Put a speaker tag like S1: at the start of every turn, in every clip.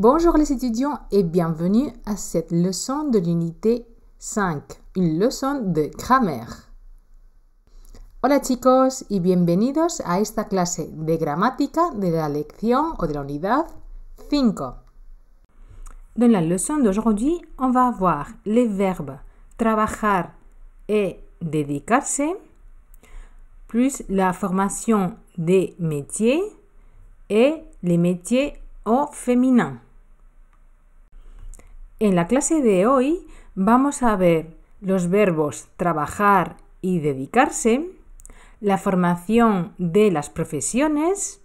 S1: Bonjour les étudiants et bienvenue à cette leçon de l'unité 5, une leçon de grammaire. Hola chicos y bienvenidos a esta clase de gramática de la lección o de la unidad 5. Dans la leçon d'aujourd'hui, on va voir les verbes trabajar et dedicarse, plus la formation des métiers et les métiers au féminin. En la clase de hoy vamos a ver los verbos trabajar y dedicarse, la formación de las profesiones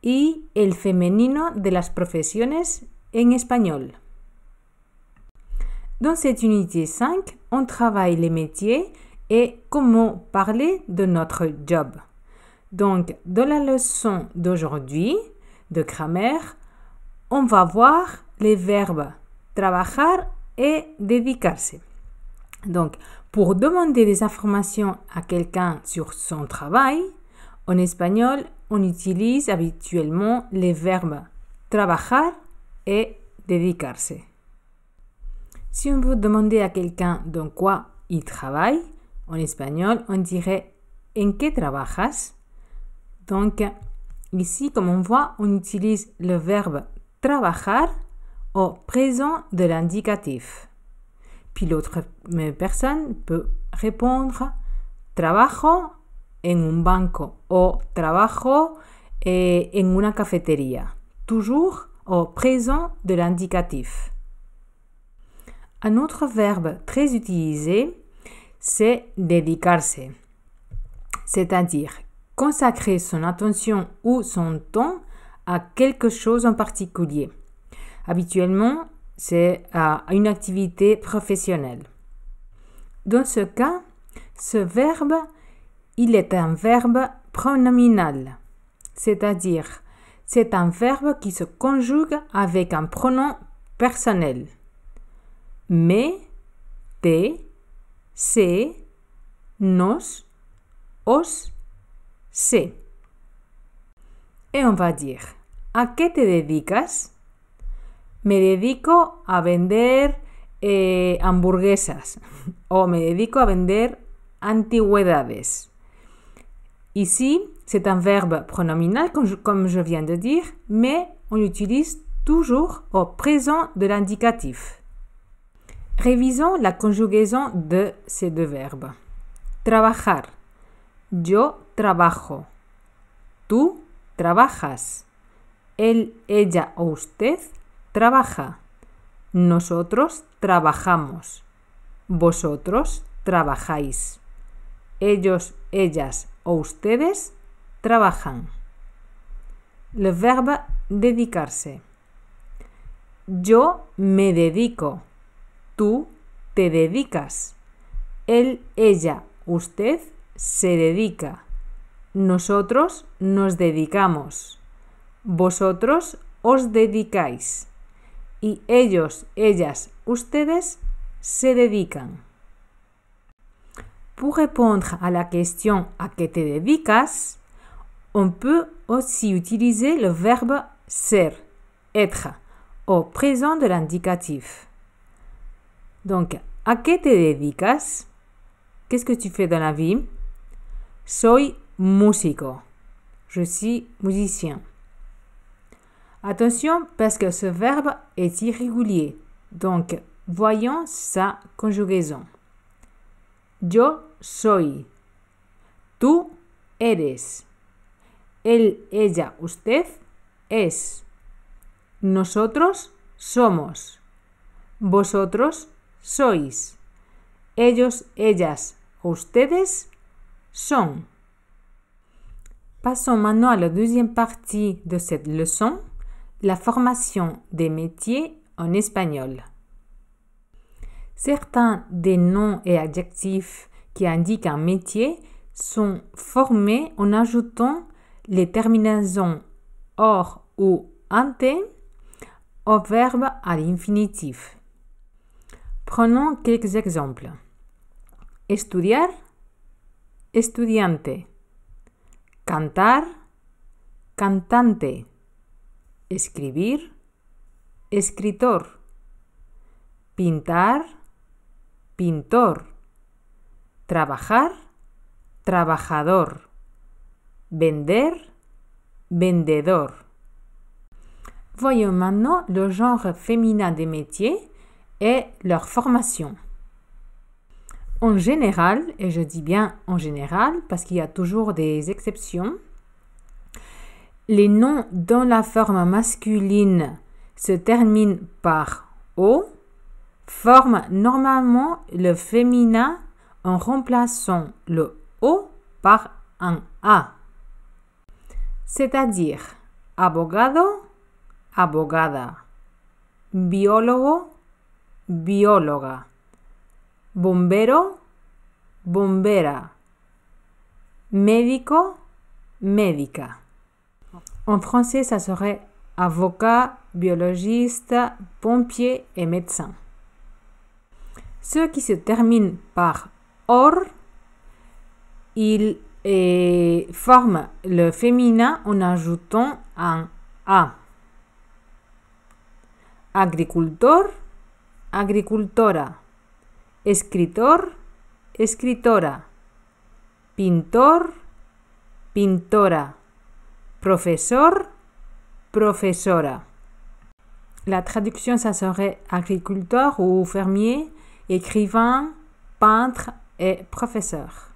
S1: y el femenino de las profesiones en español. Dans cette unité 5, on travaille les métiers et comment parler de notre job. Donc, dans la leçon d'aujourd'hui de grammaire, vamos a ver los verbos. trabajar et dedicarse. Donc, pour demander des informations à quelqu'un sur son travail, en espagnol, on utilise habituellement les verbes trabajar et dedicarse. Si on veut demander à quelqu'un dans quoi il travaille, en espagnol, on dirait en qué trabajas. Donc, ici, comme on voit, on utilise le verbe trabajar au présent de l'indicatif. Puis l'autre personne peut répondre trabajo en un banco ou trabajo eh, en una cafetería. Toujours au présent de l'indicatif. Un autre verbe très utilisé, c'est dedicarse, c'est-à-dire consacrer son attention ou son temps à quelque chose en particulier. Habituellement, c'est à une activité professionnelle. Dans ce cas, ce verbe, il est un verbe pronominal, c'est-à-dire c'est un verbe qui se conjugue avec un pronom personnel. Mais, te, se, nos, os, se. Et on va dire, à que te dedicas? me dedico a vender eh, hamburguesas o me dedico a vender antigüedades. Ici, c'est un verbe pronominal, comme je, viens de dire, mais on l'utilise toujours au présent de l'indicatif. Révisons la conjugaison de ces deux verbes. Trabajar. Yo trabajo. Tú trabajas. Él, ella o usted trabaja. Nosotros trabajamos. Vosotros trabajáis. Ellos, ellas o ustedes trabajan. El verbo dedicarse. Yo me dedico. Tú te dedicas. Él, ella, usted se dedica. Nosotros nos dedicamos. Vosotros os dedicáis. y ellos, ellas, ustedes se dedican. Pour répondre à la question à que te dedicas, on peut aussi utiliser le verbe ser, être, au présent de l'indicatif. Donc, à que te dedicas? Qu'est-ce que tu fais dans la vie? Soy músico. Je suis musicien. Attention parce que ce verbe est irrégulier. Donc, voyons sa conjugaison. Yo soy. Tú eres. Él, ella, usted es. Nosotros somos. Vosotros sois. Ellos, ellas, ustedes son. Passons maintenant à la deuxième partie de cette leçon la formation des métiers en espagnol. Certains des noms et adjectifs qui indiquent un métier sont formés en ajoutant les terminaisons or ou ante au verbe à l'infinitif. Prenons quelques exemples. Estudiar, estudiante. Cantar, cantante escribir, escritor, pintar, pintor, trabajar, trabajador, vender, vendedor. Voyons maintenant le genre féminin des métiers et leur formation. En général, et je dis bien en général parce qu'il y a toujours des exceptions, les noms dont la forme masculine se termine par O forment normalement le féminin en remplaçant le O par un A. C'est-à-dire abogado, abogada, biólogo, bióloga, bombero, bombera, médico, médica. En français, ça serait avocat, biologiste, pompier et médecin. Ceux qui se terminent par or, ils forment le féminin en ajoutant un a. Agricultor, agricultora. Escritor, escritora. Pintor, pintora professeur, professora. La traduction, ça serait agriculteur ou fermier, écrivain, peintre et professeur.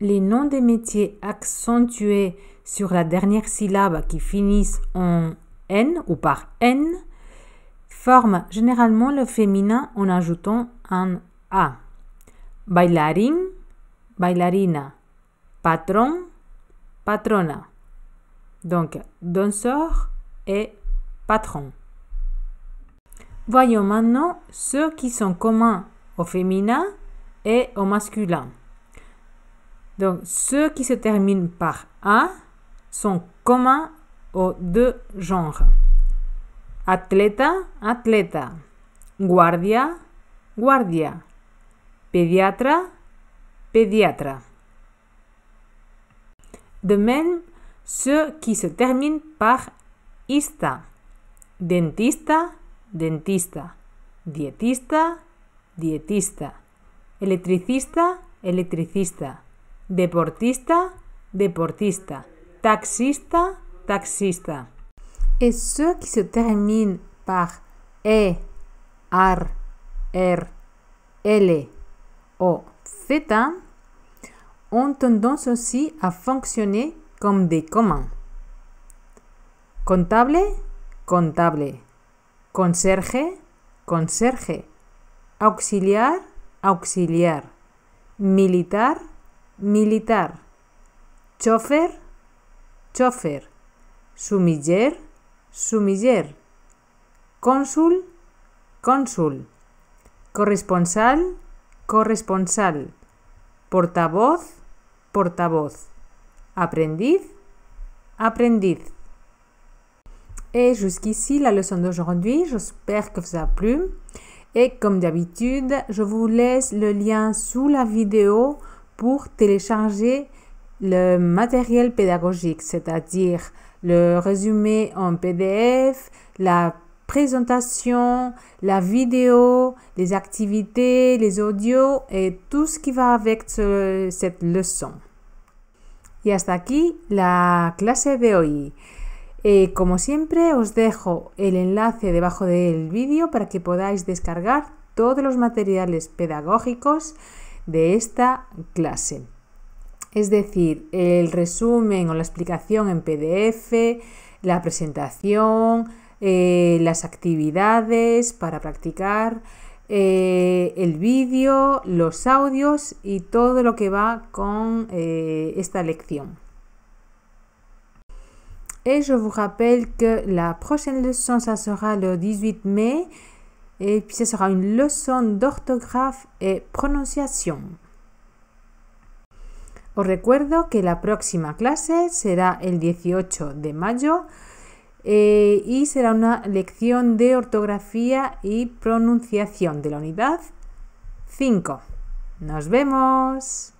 S1: Les noms des métiers accentués sur la dernière syllabe qui finissent en n ou par n forment généralement le féminin en ajoutant un a. Bailarin, bailarina. Patron, patrona. Donc, danseur et patron. Voyons maintenant ceux qui sont communs au féminin et au masculin. Donc, ceux qui se terminent par A sont communs aux deux genres. Atleta, atleta. Guardia, guardia. Pediatra, pediatra. de même ceux qui se terminent par ista, dentista, dentista, dietista, dietista, electricista, electricista, deportista, deportista, taxista, taxista. Et ceux qui se terminent par e, "-r", r, l o z ont tendance aussi à fonctionner comme des communs. Contable, contable. Conserje, conserje. Auxiliar, auxiliar. Militar, militar. Chofer, chofer. Sumiller, sumiller. Cónsul, cónsul. Corresponsal, corresponsal. Portavoz, portavoz. Aprendiz, Et jusqu'ici la leçon d'aujourd'hui, j'espère que vous a plu. Et comme d'habitude, je vous laisse le lien sous la vidéo pour télécharger le matériel pédagogique, c'est-à-dire le résumé en PDF, la présentation, la vidéo, les activités, les audios et tout ce qui va avec cette leçon. Y hasta aquí la clase de hoy. Eh, como siempre os dejo el enlace debajo del vídeo para que podáis descargar todos los materiales pedagógicos de esta clase. Es decir, el resumen o la explicación en PDF, la presentación, eh, las actividades para practicar, eh, el vídeo, los audios y todo lo que va con eh, esta lección. Et je vous rappelle que la prochaine leçon, ça sera le 18 mai. Et puis, será sera une leçon d'orthographe et prononciation. Os recuerdo que la próxima clase será el 18 de mayo eh, y será una lección de ortografía y pronunciación de la unidad 5. Nos vemos.